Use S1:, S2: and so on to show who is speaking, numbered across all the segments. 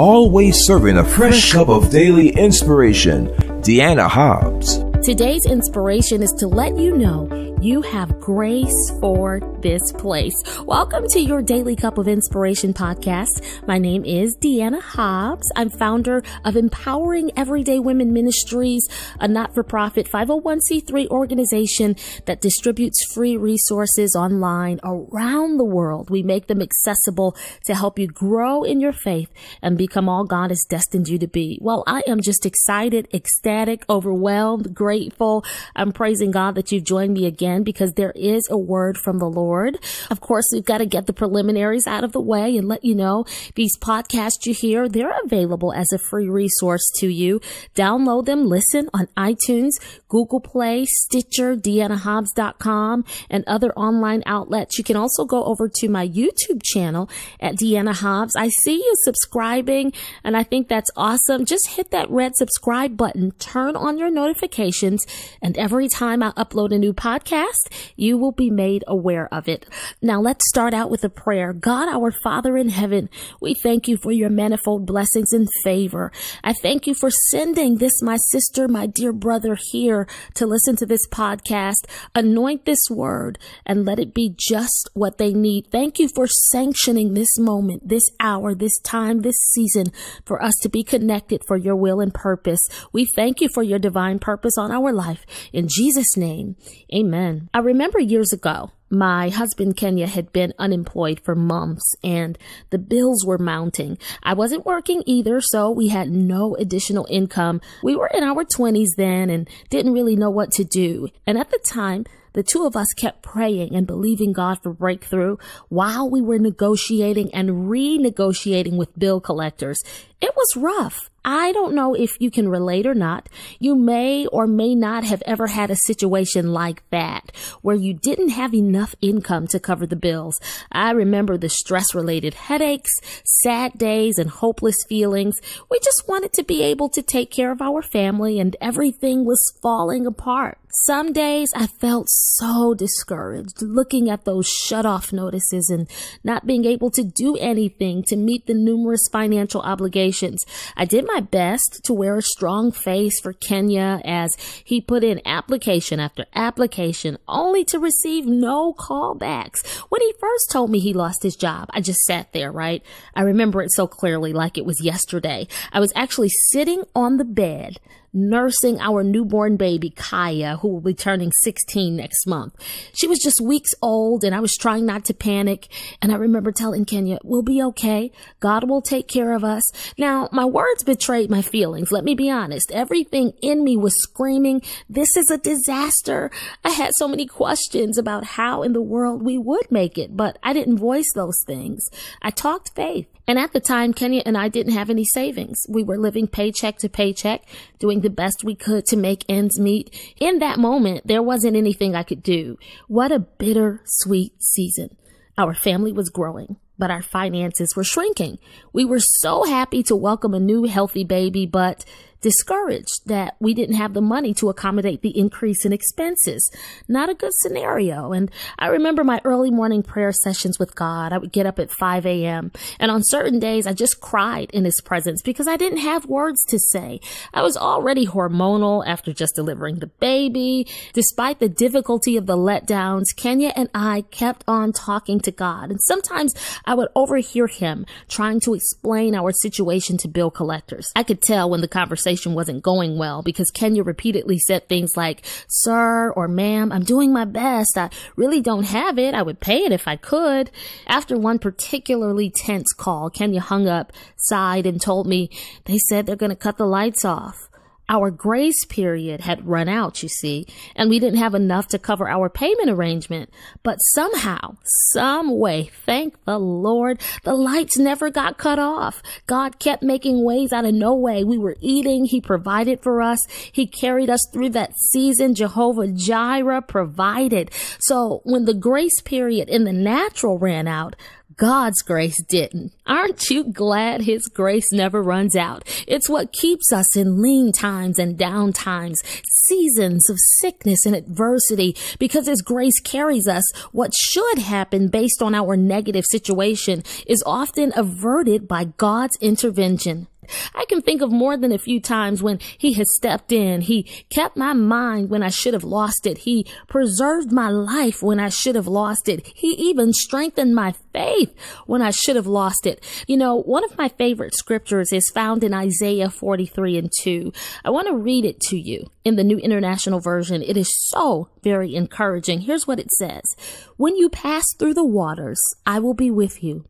S1: always serving a fresh cup of daily inspiration, Deanna Hobbs. Today's inspiration is to let you know you have grace for this place. Welcome to your Daily Cup of Inspiration podcast. My name is Deanna Hobbs. I'm founder of Empowering Everyday Women Ministries, a not for profit 501c3 organization that distributes free resources online around the world. We make them accessible to help you grow in your faith and become all God has destined you to be. Well, I am just excited, ecstatic, overwhelmed, grateful. I'm praising God that you've joined me again because there is a word from the Lord board. Of course, we've got to get the preliminaries out of the way and let you know these podcasts you hear, they're available as a free resource to you. Download them, listen on iTunes, Google Play, Stitcher, DeannaHobbs.com, and other online outlets. You can also go over to my YouTube channel at Deanna Hobbs. I see you subscribing and I think that's awesome. Just hit that red subscribe button, turn on your notifications, and every time I upload a new podcast, you will be made aware of of it. Now let's start out with a prayer. God, our Father in heaven, we thank you for your manifold blessings and favor. I thank you for sending this, my sister, my dear brother here to listen to this podcast. Anoint this word and let it be just what they need. Thank you for sanctioning this moment, this hour, this time, this season for us to be connected for your will and purpose. We thank you for your divine purpose on our life. In Jesus' name, amen. I remember years ago, my husband Kenya had been unemployed for months and the bills were mounting. I wasn't working either, so we had no additional income. We were in our 20s then and didn't really know what to do. And at the time, the two of us kept praying and believing God for breakthrough while we were negotiating and renegotiating with bill collectors. It was rough. I don't know if you can relate or not. You may or may not have ever had a situation like that where you didn't have enough income to cover the bills. I remember the stress related headaches, sad days, and hopeless feelings. We just wanted to be able to take care of our family and everything was falling apart. Some days I felt so discouraged looking at those shut off notices and not being able to do anything to meet the numerous financial obligations. I did my best to wear a strong face for Kenya as he put in application after application only to receive no callbacks. When he first told me he lost his job, I just sat there, right? I remember it so clearly like it was yesterday. I was actually sitting on the bed nursing our newborn baby, Kaya, who will be turning 16 next month. She was just weeks old and I was trying not to panic. And I remember telling Kenya, we'll be okay. God will take care of us. Now, my words betrayed my feelings. Let me be honest. Everything in me was screaming, this is a disaster. I had so many questions about how in the world we would make it, but I didn't voice those things. I talked faith. And at the time, Kenya and I didn't have any savings. We were living paycheck to paycheck, doing the best we could to make ends meet. In that moment, there wasn't anything I could do. What a bitter sweet season. Our family was growing, but our finances were shrinking. We were so happy to welcome a new healthy baby, but discouraged that we didn't have the money to accommodate the increase in expenses. Not a good scenario. And I remember my early morning prayer sessions with God. I would get up at 5 a.m. And on certain days, I just cried in his presence because I didn't have words to say. I was already hormonal after just delivering the baby. Despite the difficulty of the letdowns, Kenya and I kept on talking to God. And sometimes I would overhear him trying to explain our situation to bill collectors. I could tell when the conversation conversation wasn't going well because Kenya repeatedly said things like, sir or ma'am, I'm doing my best. I really don't have it. I would pay it if I could. After one particularly tense call, Kenya hung up, sighed, and told me they said they're going to cut the lights off. Our grace period had run out, you see, and we didn't have enough to cover our payment arrangement. But somehow, some way, thank the Lord, the lights never got cut off. God kept making ways out of no way. We were eating. He provided for us. He carried us through that season. Jehovah Jireh provided. So when the grace period in the natural ran out, God's grace didn't. Aren't you glad His grace never runs out? It's what keeps us in lean times and down times, seasons of sickness and adversity, because His grace carries us. What should happen based on our negative situation is often averted by God's intervention. I can think of more than a few times when he has stepped in. He kept my mind when I should have lost it. He preserved my life when I should have lost it. He even strengthened my faith when I should have lost it. You know, one of my favorite scriptures is found in Isaiah 43 and 2. I want to read it to you in the New International Version. It is so very encouraging. Here's what it says. When you pass through the waters, I will be with you.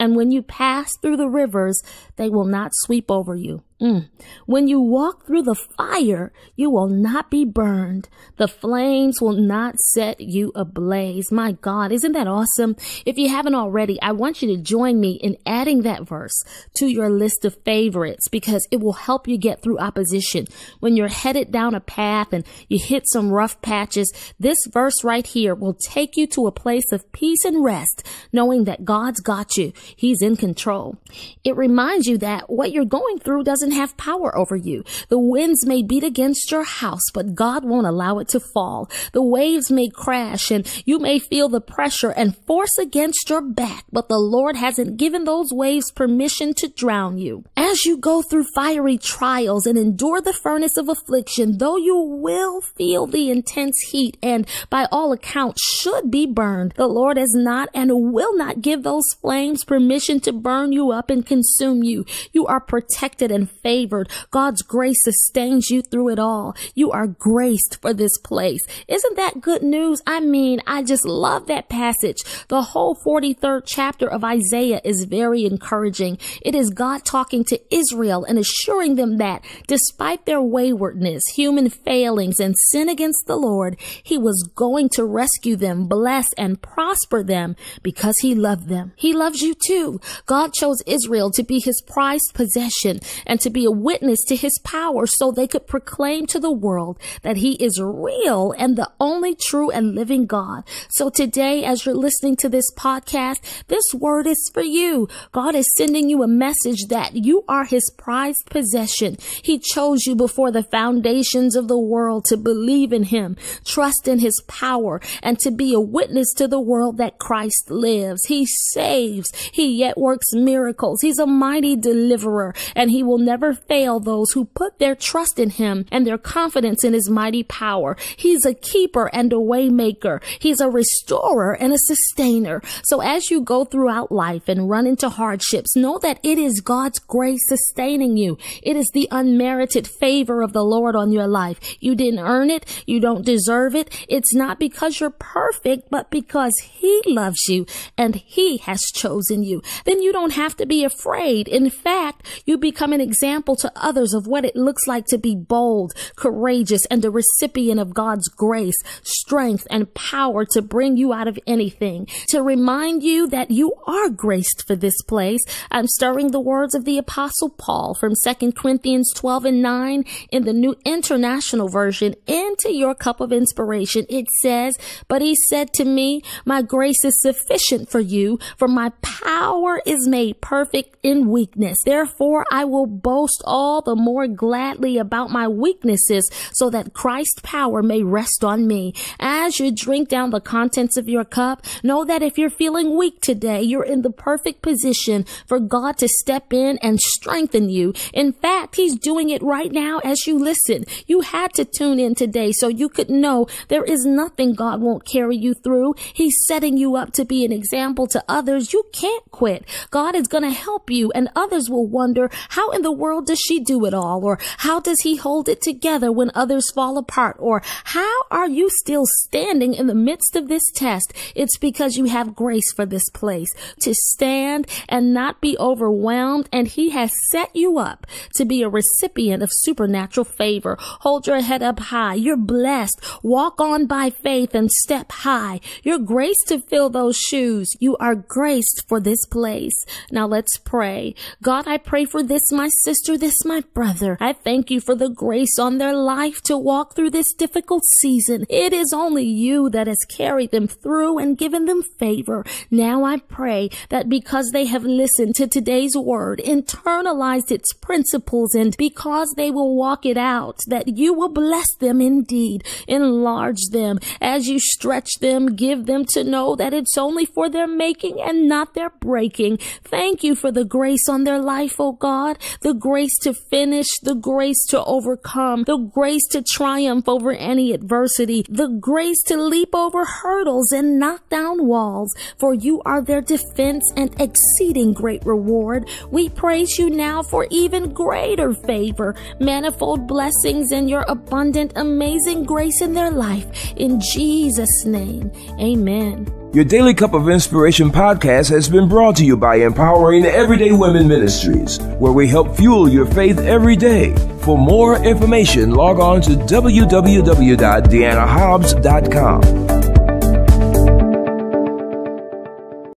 S1: And when you pass through the rivers, they will not sweep over you. Mm. When you walk through the fire, you will not be burned. The flames will not set you ablaze. My God, isn't that awesome? If you haven't already, I want you to join me in adding that verse to your list of favorites because it will help you get through opposition. When you're headed down a path and you hit some rough patches, this verse right here will take you to a place of peace and rest, knowing that God's got you. He's in control. It reminds you that what you're going through doesn't doesn't have power over you. The winds may beat against your house, but God won't allow it to fall. The waves may crash and you may feel the pressure and force against your back, but the Lord hasn't given those waves permission to drown you. As you go through fiery trials and endure the furnace of affliction, though you will feel the intense heat and by all accounts should be burned, the Lord is not and will not give those flames permission to burn you up and consume you. You are protected and favored. God's grace sustains you through it all. You are graced for this place. Isn't that good news? I mean, I just love that passage. The whole 43rd chapter of Isaiah is very encouraging. It is God talking to Israel and assuring them that despite their waywardness, human failings, and sin against the Lord, he was going to rescue them, bless and prosper them because he loved them. He loves you too. God chose Israel to be his prized possession and to be a witness to his power so they could proclaim to the world that he is real and the only true and living God. So today, as you're listening to this podcast, this word is for you. God is sending you a message that you are his prized possession. He chose you before the foundations of the world to believe in him, trust in his power, and to be a witness to the world that Christ lives. He saves. He yet works miracles. He's a mighty deliverer and he will never never fail those who put their trust in him and their confidence in his mighty power. He's a keeper and a waymaker. He's a restorer and a sustainer. So as you go throughout life and run into hardships, know that it is God's grace sustaining you. It is the unmerited favor of the Lord on your life. You didn't earn it. You don't deserve it. It's not because you're perfect, but because he loves you and he has chosen you. Then you don't have to be afraid. In fact, you become an example example to others of what it looks like to be bold, courageous, and the recipient of God's grace, strength, and power to bring you out of anything. To remind you that you are graced for this place, I'm stirring the words of the apostle Paul from 2 Corinthians 12 and 9 in the New International Version into your cup of inspiration. It says, but he said to me, my grace is sufficient for you, for my power is made perfect in weakness. Therefore, I will boldly boast all the more gladly about my weaknesses so that Christ's power may rest on me. As you drink down the contents of your cup, know that if you're feeling weak today, you're in the perfect position for God to step in and strengthen you. In fact, he's doing it right now as you listen. You had to tune in today so you could know there is nothing God won't carry you through. He's setting you up to be an example to others. You can't quit. God is going to help you and others will wonder how in the world world does she do it all? Or how does he hold it together when others fall apart? Or how are you still standing in the midst of this test? It's because you have grace for this place to stand and not be overwhelmed. And he has set you up to be a recipient of supernatural favor. Hold your head up high. You're blessed. Walk on by faith and step high. You're graced to fill those shoes. You are graced for this place. Now let's pray. God, I pray for this, my sister sister, this my brother. I thank you for the grace on their life to walk through this difficult season. It is only you that has carried them through and given them favor. Now I pray that because they have listened to today's word, internalized its principles, and because they will walk it out, that you will bless them indeed, enlarge them as you stretch them, give them to know that it's only for their making and not their breaking. Thank you for the grace on their life, O oh God, the grace to finish, the grace to overcome, the grace to triumph over any adversity, the grace to leap over hurdles and knock down walls, for you are their defense and exceeding great reward. We praise you now for even greater favor, manifold blessings, and your abundant, amazing grace in their life. In Jesus' name, amen. Your Daily Cup of Inspiration podcast has been brought to you by Empowering Everyday Women Ministries, where we help fuel your faith every day. For more information, log on to www.deannahobbs.com.